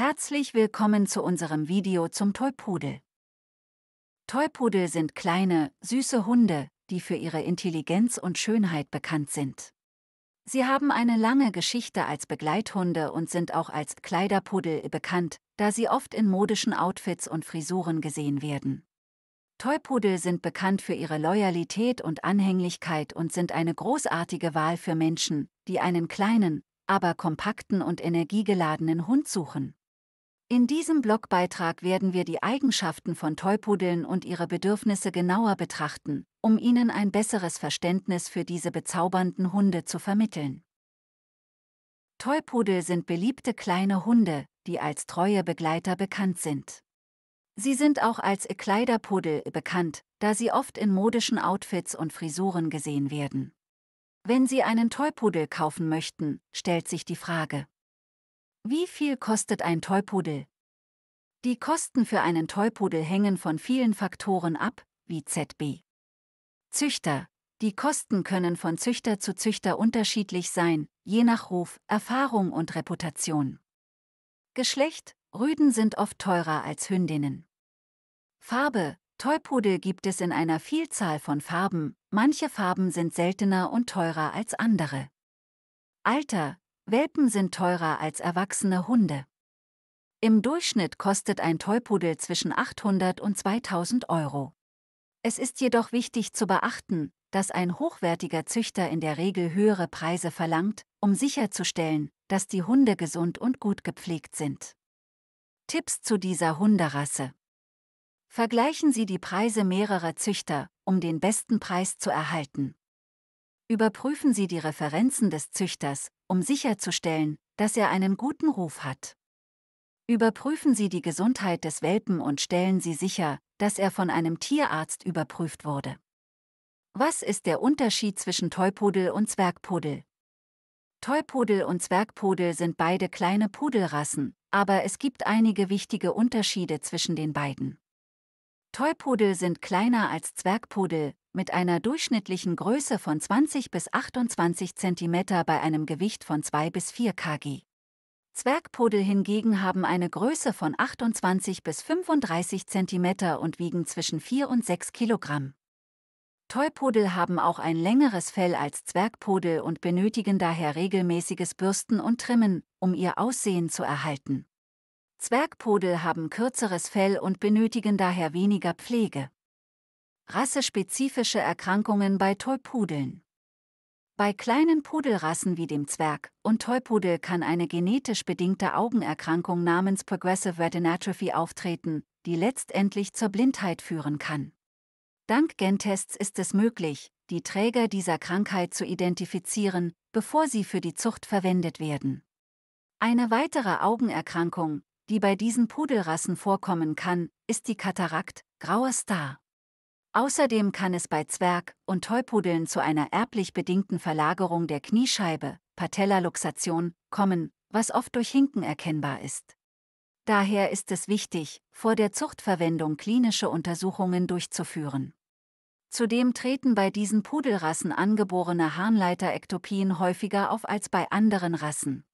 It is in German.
Herzlich willkommen zu unserem Video zum Tollpudel. Tollpudel sind kleine, süße Hunde, die für ihre Intelligenz und Schönheit bekannt sind. Sie haben eine lange Geschichte als Begleithunde und sind auch als Kleiderpudel bekannt, da sie oft in modischen Outfits und Frisuren gesehen werden. Tollpudel sind bekannt für ihre Loyalität und Anhänglichkeit und sind eine großartige Wahl für Menschen, die einen kleinen, aber kompakten und energiegeladenen Hund suchen. In diesem Blogbeitrag werden wir die Eigenschaften von Tollpudeln und ihre Bedürfnisse genauer betrachten, um Ihnen ein besseres Verständnis für diese bezaubernden Hunde zu vermitteln. Tollpudel sind beliebte kleine Hunde, die als treue Begleiter bekannt sind. Sie sind auch als Kleiderpudel bekannt, da sie oft in modischen Outfits und Frisuren gesehen werden. Wenn Sie einen Tollpudel kaufen möchten, stellt sich die Frage, wie viel kostet ein Tollpudel? Die Kosten für einen Tollpudel hängen von vielen Faktoren ab, wie ZB. Züchter. Die Kosten können von Züchter zu Züchter unterschiedlich sein, je nach Ruf, Erfahrung und Reputation. Geschlecht. Rüden sind oft teurer als Hündinnen. Farbe. Tollpudel gibt es in einer Vielzahl von Farben, manche Farben sind seltener und teurer als andere. Alter. Welpen sind teurer als erwachsene Hunde. Im Durchschnitt kostet ein Tollpudel zwischen 800 und 2000 Euro. Es ist jedoch wichtig zu beachten, dass ein hochwertiger Züchter in der Regel höhere Preise verlangt, um sicherzustellen, dass die Hunde gesund und gut gepflegt sind. Tipps zu dieser Hunderasse. Vergleichen Sie die Preise mehrerer Züchter, um den besten Preis zu erhalten. Überprüfen Sie die Referenzen des Züchters, um sicherzustellen, dass er einen guten Ruf hat. Überprüfen Sie die Gesundheit des Welpen und stellen Sie sicher, dass er von einem Tierarzt überprüft wurde. Was ist der Unterschied zwischen Teupudel und Zwergpudel? Teupudel und Zwergpudel sind beide kleine Pudelrassen, aber es gibt einige wichtige Unterschiede zwischen den beiden. Teupudel sind kleiner als Zwergpudel, mit einer durchschnittlichen Größe von 20 bis 28 cm bei einem Gewicht von 2 bis 4 kg. Zwergpodel hingegen haben eine Größe von 28 bis 35 cm und wiegen zwischen 4 und 6 kg. Teupodel haben auch ein längeres Fell als Zwergpodel und benötigen daher regelmäßiges Bürsten und Trimmen, um ihr Aussehen zu erhalten. Zwergpodel haben kürzeres Fell und benötigen daher weniger Pflege. Rassespezifische Erkrankungen bei Tollpudeln. Bei kleinen Pudelrassen wie dem Zwerg und Tollpudel kann eine genetisch bedingte Augenerkrankung namens Progressive Retinatrophy auftreten, die letztendlich zur Blindheit führen kann. Dank Gentests ist es möglich, die Träger dieser Krankheit zu identifizieren, bevor sie für die Zucht verwendet werden. Eine weitere Augenerkrankung, die bei diesen Pudelrassen vorkommen kann, ist die Katarakt, grauer Star. Außerdem kann es bei Zwerg- und Teupudeln zu einer erblich bedingten Verlagerung der Kniescheibe, Patellaluxation, kommen, was oft durch Hinken erkennbar ist. Daher ist es wichtig, vor der Zuchtverwendung klinische Untersuchungen durchzuführen. Zudem treten bei diesen Pudelrassen angeborene Harnleiterektopien häufiger auf als bei anderen Rassen.